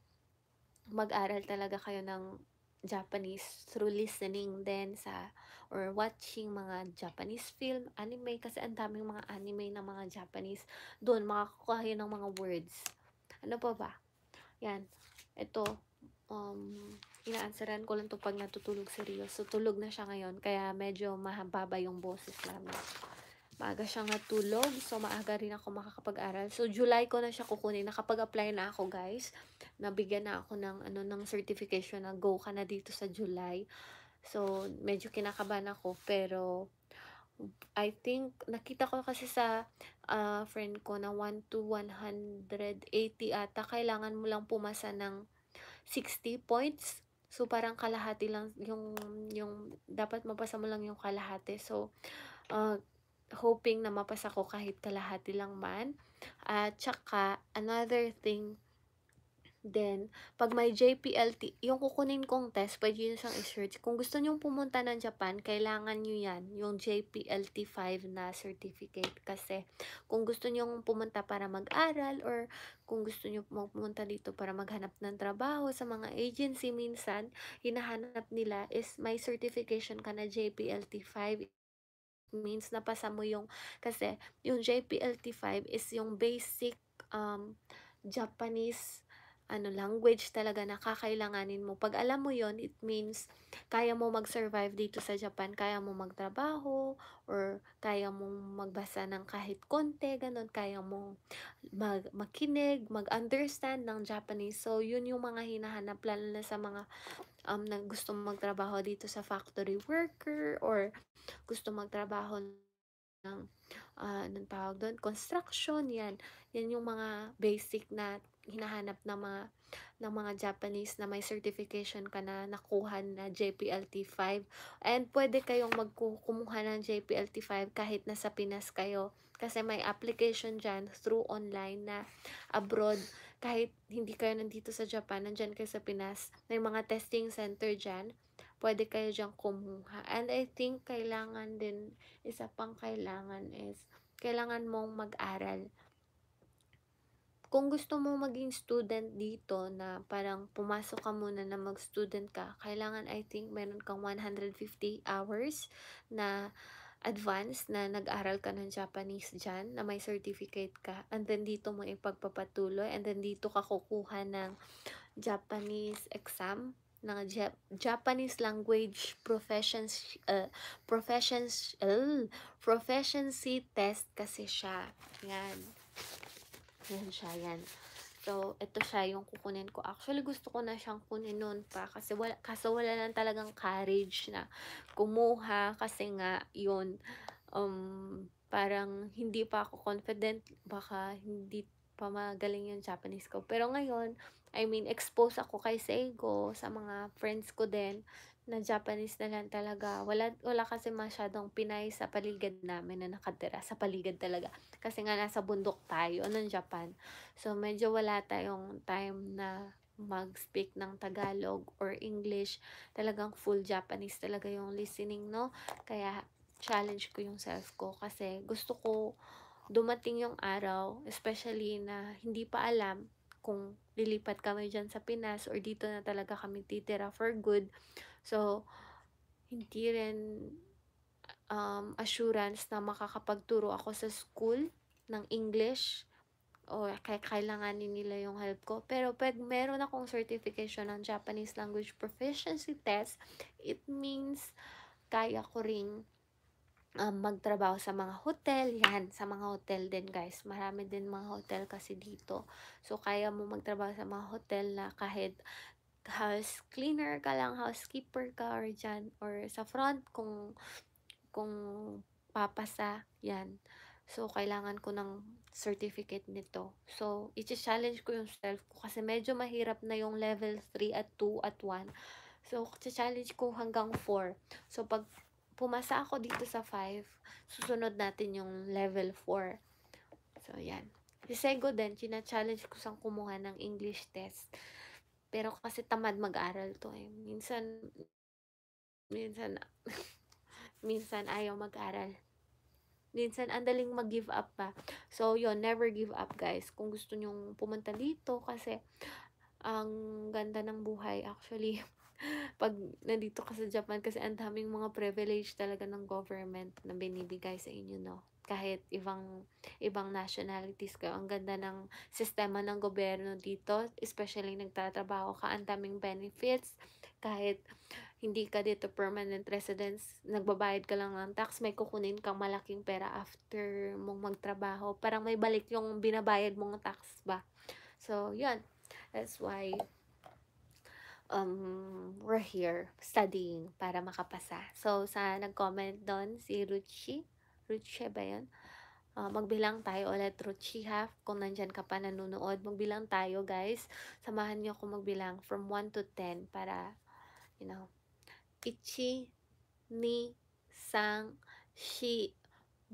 mag-aral talaga kayo ng Japanese through listening then sa or watching mga Japanese film, anime kasi ang daming mga anime ng mga Japanese. Doon makakuha kayo ng mga words. Ano pa ba? Yan. Ito um inaansweran ko lang 'to pag natutulog seryoso. So, tulog na siya ngayon kaya medyo mahaba yung boses namin maaga siya natulog. So, maaga rin ako makakapag-aral. So, July ko na siya kukunin. Nakapag-apply na ako, guys. Nabigyan na ako ng, ano, ng certification na go ka na dito sa July. So, medyo kinakabahan ako. Pero, I think, nakita ko kasi sa uh, friend ko na 1 to 180 ata, kailangan mo lang pumasa ng 60 points. So, parang kalahati lang yung, yung, dapat mapasa mo lang yung kalahati. So, uh, hoping na mapasa ko kahit kalahati lang man. At uh, saka, another thing Then, pag may JPLT, yung kukunin kong test, pwede yun siyang i-search. Kung gusto nyong pumunta ng Japan, kailangan nyo yan, yung JPLT 5 na certificate. Kasi, kung gusto nyong pumunta para mag-aral, or kung gusto nyo pumunta dito para maghanap ng trabaho sa mga agency, minsan, hinahanap nila is may certification ka na JPLT 5 means napasa mo yung kasi yung JPLT5 is yung basic um Japanese ano language talaga na kakailanganin mo. Pag alam mo yon it means kaya mo mag-survive dito sa Japan, kaya mo magtrabaho, or kaya mo magbasa ng kahit konti, ganun, kaya mo mag makinig, mag-understand ng Japanese. So, yun yung mga hinahanap, lalo na sa mga um, na gusto magtrabaho dito sa factory worker, or gusto magtrabaho ng, uh, anong tawag doon, construction, yan. Yan yung mga basic na hinahanap ng mga ng mga Japanese na may certification ka na nakuha na JPLT 5 and pwede kayong magkukumuha ng JPLT 5 kahit nasa Pinas kayo kasi may application dyan through online na abroad kahit hindi kayo nandito sa Japan nandyan kayo sa Pinas may mga testing center dyan pwede kayo dyan kumuha and I think kailangan din isa pang kailangan is kailangan mong mag-aral kung gusto mo maging student dito na parang pumasok ka muna na mag-student ka, kailangan I think meron kang 150 hours na advance na nag-aral ka ng Japanese dyan, na may certificate ka, and then dito mo ipagpapatuloy, and then dito ka kukuha ng Japanese exam, ng Jap Japanese language professions uh, professions uh, proficiency test kasi siya. Yan. Yan siya, yan. So, ito siya yung kukunin ko. Actually, gusto ko na siyang kunin noon pa kasi wala, kasi wala lang talagang courage na kumuha kasi nga yun, um, parang hindi pa ako confident. Baka hindi pa magaling yung Japanese ko. Pero ngayon, I mean, exposed ako kay Seigo, sa mga friends ko din na Japanese na lang talaga. Wala, wala kasi masyadong Pinay sa paligid namin na nakatira. Sa paligid talaga. Kasi nga nasa bundok tayo ng ano, Japan. So, medyo wala tayong time na mag-speak ng Tagalog or English. Talagang full Japanese talaga yung listening, no? Kaya, challenge ko yung self ko. Kasi, gusto ko dumating yung araw, especially na hindi pa alam kung lilipat kami dyan sa Pinas or dito na talaga kami titira for good. So, hindi rin um, assurance na makakapagturo ako sa school ng English o kaya kailanganin nila yung help ko. Pero pag meron akong certification ng Japanese Language Proficiency Test, it means kaya ko ring um, magtrabaho sa mga hotel. Yan, sa mga hotel din guys. Marami din mga hotel kasi dito. So, kaya mo magtrabaho sa mga hotel na kahit house cleaner ka lang, housekeeper ka or dyan, or sa front kung, kung papasa, yan. So, kailangan ko ng certificate nito. So, iti-challenge ko yung self ko kasi medyo mahirap na yung level 3 at 2 at 1. So, challenge ko hanggang 4. So, pag pumasa ako dito sa 5, susunod natin yung level 4. So, yan. Si Sego din, china-challenge ko sang kumuha ng English test. Pero kasi tamad mag-aral to eh. Minsan, minsan, minsan ayaw mag-aral. Minsan, andaling mag-give up pa. So, yon never give up, guys. Kung gusto nyong pumunta dito, kasi ang ganda ng buhay, actually. Pag nandito ka sa Japan, kasi ang daming mga privilege talaga ng government na binibigay sa inyo, no? kahit ibang ibang nationalities ka. Ang ganda ng sistema ng gobyerno dito, especially nagtatrabaho ka, ang daming benefits. Kahit hindi ka dito permanent residence, nagbabayad ka lang ng tax, may kukunin kang malaking pera after mong magtrabaho. Parang may balik yung binabayad mong tax ba. So, yun. That's why um, we're here studying para makapasa. So, sa nag-comment doon si Ruchi, Ruchie ba yan? Uh, magbilang tayo ulit, Ruchie half. Kung nandyan ka pa nanonood, magbilang tayo guys. Samahan niyo ako magbilang from 1 to 10 para, you know, ichi, ni, sang, shi,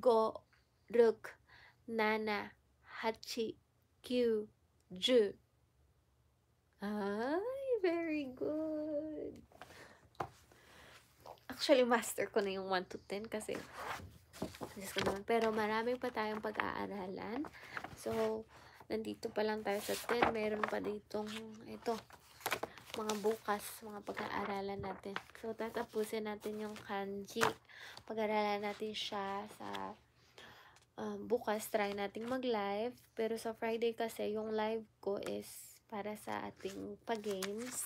go, ruk, nana, hachi, kyu, ju. Ay, very good. Actually, master ko na yung 1 to 10 kasi Diyos ko naman. Pero maraming pa tayong pag-aaralan. So, nandito pa lang tayo sa 10. Meron pa ditong, ito, mga bukas, mga pag-aaralan natin. So, tatapusin natin yung kanji. Pag-aaralan natin siya sa um, bukas. Try natin mag-live. Pero sa Friday kasi, yung live ko is para sa ating pag-games.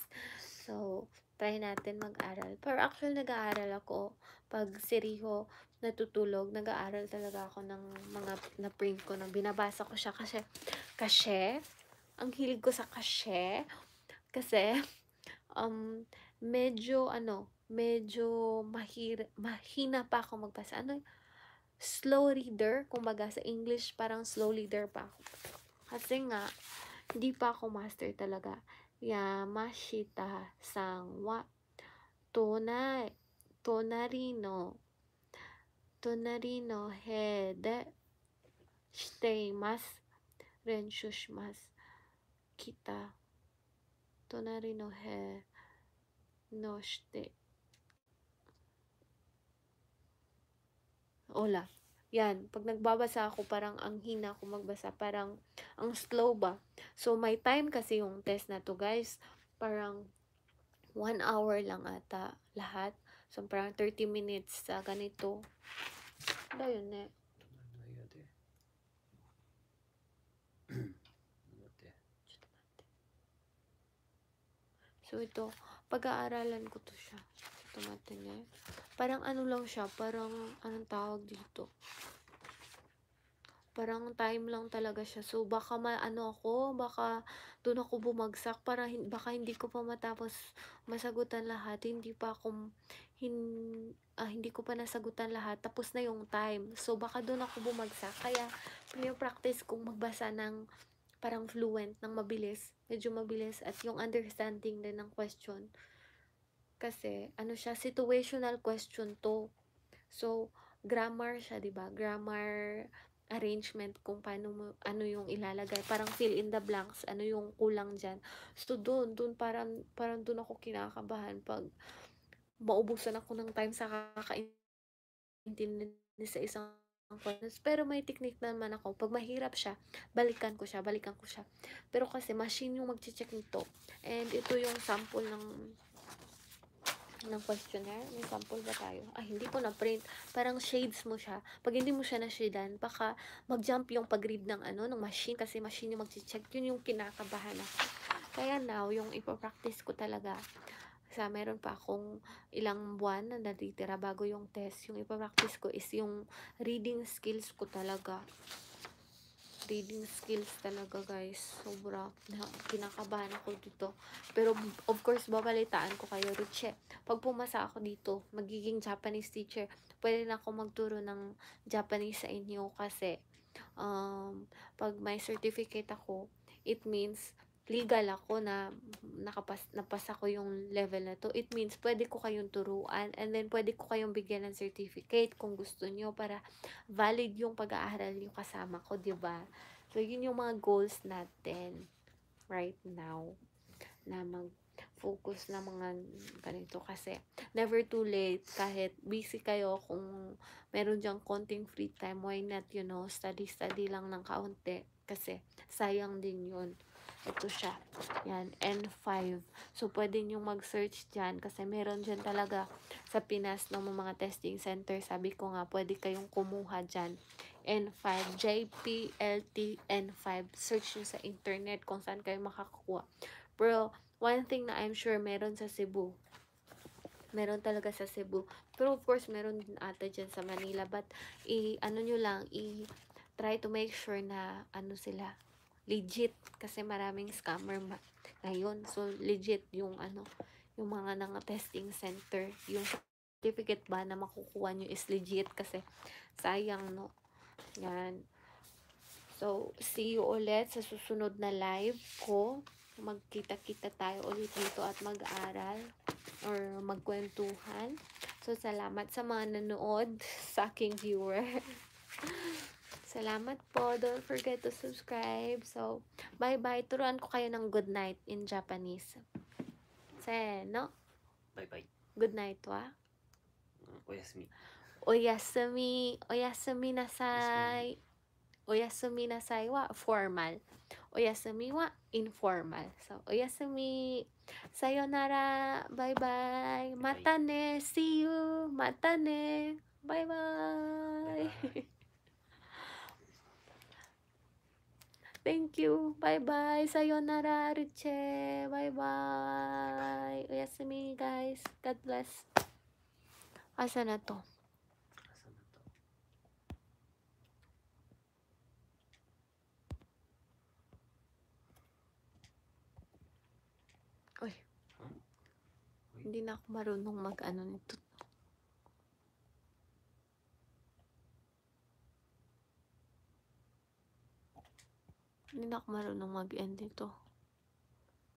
So, try natin mag-aral. Pero actually, nag-aaral ako pag siriho natutulog, nag-aaral talaga ako ng mga na-print ko, nang binabasa ko siya kasi, kasi, ang hilig ko sa kasi, kasi, um, medyo, ano, medyo mahir, mahina pa ako magbasa. Ano, slow reader, kumbaga sa English, parang slow reader pa ako. Kasi nga, hindi pa ako master talaga. Yamashita sang wa tonai tonarino 隣の部でしています。練習します。来た。隣の部のして。Hola. Yan, pag nagbabasa ako, parang ang hina ko magbasa, parang ang slow ba. So, may time kasi yung test na to, guys. Parang one hour lang ata lahat. So, parang 30 minutes sa uh, ganito. Wala yun eh. So, ito, pag-aaralan ko to siya. Tomato niya. Parang ano lang siya, parang, anong tawag dito? Parang time lang talaga siya. So, baka ma, ano ako, baka doon ako bumagsak para hin baka hindi ko pa matapos masagutan lahat hindi pa ako hin ah, hindi ko pa nasagutan lahat tapos na yung time so baka doon ako bumagsak kaya pinapractice kong magbasa ng parang fluent ng mabilis medyo mabilis at yung understanding din ng question kasi ano siya situational question to so grammar siya 'di ba grammar arrangement kung paano mo, ano yung ilalagay. Parang fill in the blanks, ano yung kulang dyan. So, doon, doon parang, parang doon ako kinakabahan pag maubusan ako ng time sa kakaintindi sa isang confidence. Pero may technique naman ako. Pag mahirap siya, balikan ko siya, balikan ko siya. Pero kasi machine yung mag-check nito. And ito yung sample ng ng questionnaire. May sample ba tayo? Ah, hindi ko na-print. Parang shades mo siya. Pag hindi mo siya na-shadan, baka mag-jump yung pag-read ng ano, ng machine. Kasi machine yung mag-check. Yun yung kinakabahan ako. Kaya now, yung ipopractice ko talaga. Sa meron pa akong ilang buwan na natitira bago yung test. Yung ipopractice ko is yung reading skills ko talaga reading skills talaga guys. Sobra. Kinakabahan ako dito. Pero of course, babalitaan ko kayo. Riche, pag pumasa ako dito, magiging Japanese teacher, pwede na ako magturo ng Japanese sa inyo kasi um, pag may certificate ako, it means legal ako na nakapas, napasa ko yung level na to, it means pwede ko kayong turuan and then pwede ko kayong bigyan ng certificate kung gusto nyo para valid yung pag-aaral nyo kasama ko, ba diba? So, yun yung mga goals natin right now na mag focus na mga ganito kasi never too late kahit busy kayo kung meron dyang konting free time why not you know study study lang ng kaunti kasi sayang din yun ito siya. Yan, N5. So, pwede nyo mag-search dyan kasi meron dyan talaga sa Pinas ng mga testing center. Sabi ko nga, pwede kayong kumuha dyan. N5, JPLT N5. Search nyo sa internet kung saan kayo makakuha. Pero, one thing na I'm sure meron sa Cebu. Meron talaga sa Cebu. Pero, of course, meron din ata dyan sa Manila. But, i, ano nyo lang, i, try to make sure na, ano sila, legit kasi maraming scammer ma ngayon. So, legit yung ano, yung mga nang testing center, yung certificate ba na makukuha nyo is legit kasi sayang, no? Yan. So, see you ulit sa susunod na live ko. Magkita-kita tayo ulit dito at mag-aral or magkwentuhan. So, salamat sa mga nanood sa aking viewer. Salamat po. Don't forget to subscribe. So, bye-bye. Turuan ko kayo ng good night in Japanese. Se, no? Bye-bye. Good night wa? Mm, oyasumi. Oyasumi. Oyasumi nasai. Oyasumi nasai wa formal. Oyasumi wa informal. So, oyasumi. Sayonara. Bye-bye. Mata ne. See you. Mata ne. Bye-bye. Thank you. Bye-bye. Sayonara, Riche. Bye-bye. Oyasumi, guys. God bless. Asa na to? Asa na to? Uy. Huh? Uy. Hindi na ako marunong mag-ano nito. Hindi na ako marunong mag-end nito.